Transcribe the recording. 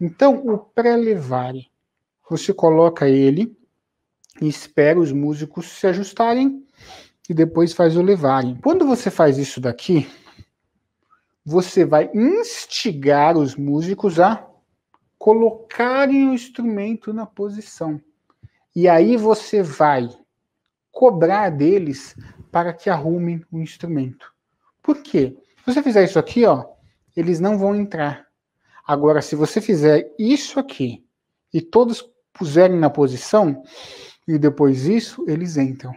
Então, o pré-levare, você coloca ele e espera os músicos se ajustarem e depois faz o levare. Quando você faz isso daqui, você vai instigar os músicos a colocarem o instrumento na posição. E aí você vai cobrar deles para que arrumem o instrumento. Por quê? Se você fizer isso aqui, ó, eles não vão entrar. Agora, se você fizer isso aqui e todos puserem na posição, e depois isso, eles entram.